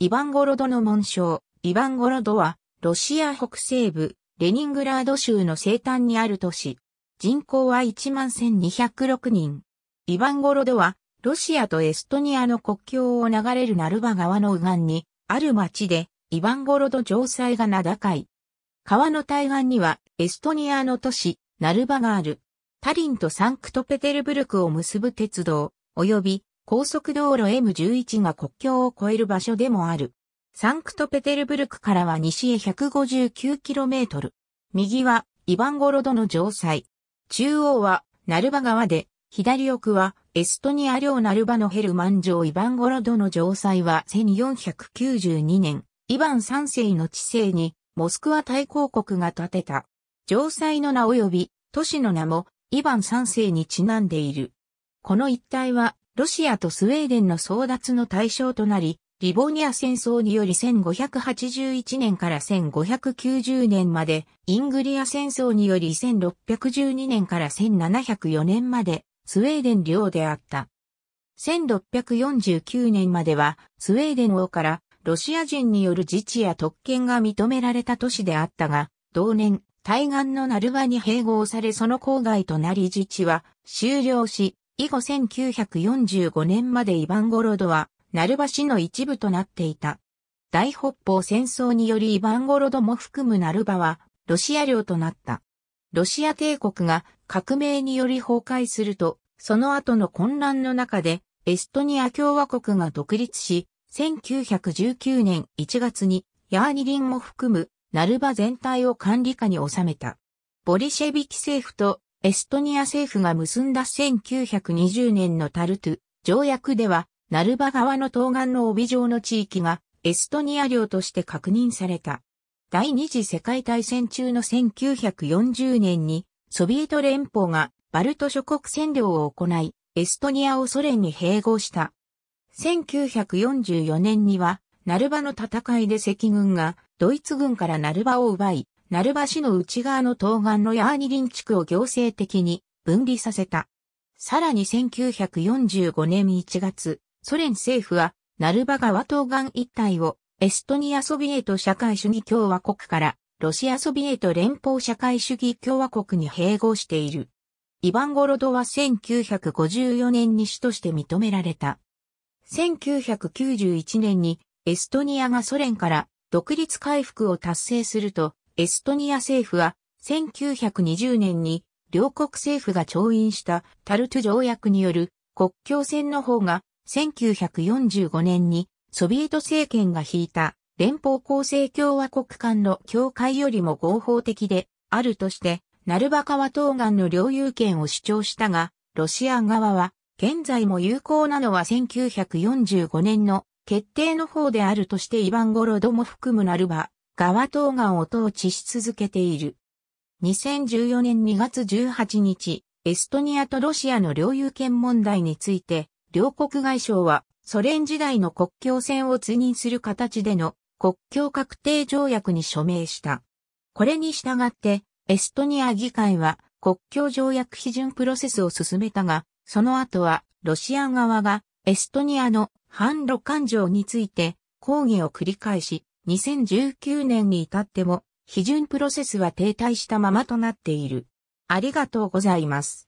イヴァンゴロドの紋章、イヴァンゴロドは、ロシア北西部、レニングラード州の西端にある都市。人口は11,206人。イヴァンゴロドは、ロシアとエストニアの国境を流れるナルバ川の右岸に、ある町で、イヴァンゴロド城塞が名高い。川の対岸には、エストニアの都市、ナルバがある。タリンとサンクトペテルブルクを結ぶ鉄道、及び高速道路 M11 が国境を越える場所でもある。サンクトペテルブルクからは西へ 159km。右はイヴァンゴロドの城塞。中央はナルバ川で、左奥はエストニア領ナルバのヘルマン城イヴァンゴロドの城塞は1492年、イヴァン三世の治世にモスクワ大公国が建てた。城塞の名及び都市の名もイヴァン三世にちなんでいる。この一帯はロシアとスウェーデンの争奪の対象となり、リボニア戦争により1581年から1590年まで、イングリア戦争により1612年から1704年まで、スウェーデン領であった。1649年までは、スウェーデン王からロシア人による自治や特権が認められた都市であったが、同年、対岸のナルバに併合されその郊外となり自治は終了し、以後1945年までイヴァンゴロドは、ナルバ市の一部となっていた。大北方戦争によりイヴァンゴロドも含むナルバは、ロシア領となった。ロシア帝国が革命により崩壊すると、その後の混乱の中で、エストニア共和国が独立し、1919年1月にヤーニリンも含むナルバ全体を管理下に収めた。ボリシェビキ政府とエストニア政府が結んだ1920年のタルトゥ条約では、ナルバ川の東岸の帯状の地域がエストニア領として確認された。第二次世界大戦中の1940年にソビエト連邦がバルト諸国占領を行い、エストニアをソ連に併合した。1944年には、ナルバの戦いで赤軍がドイツ軍からナルバを奪い、鳴場市の内側の東岸のヤーニ林地区を行政的に分離させた。さらに1945年1月、ソ連政府は、ルバ川東岸一帯を、エストニアソビエト社会主義共和国から、ロシアソビエト連邦社会主義共和国に併合している。イバンゴロドは1954年に市として認められた。1991年にエストニアがソ連から独立回復を達成すると、エストニア政府は1920年に両国政府が調印したタルト条約による国境線の方が1945年にソビエト政権が引いた連邦構成共和国間の境界よりも合法的であるとしてナルバ川東岸の領有権を主張したがロシア側は現在も有効なのは1945年の決定の方であるとしてイヴァン・ゴロドも含むナルバ側東岸を統治し続けている。2014年2月18日、エストニアとロシアの領有権問題について、両国外相はソ連時代の国境線を通任する形での国境確定条約に署名した。これに従って、エストニア議会は国境条約批准プロセスを進めたが、その後はロシア側がエストニアの反ロ感情について抗議を繰り返し、2019年に至っても、批准プロセスは停滞したままとなっている。ありがとうございます。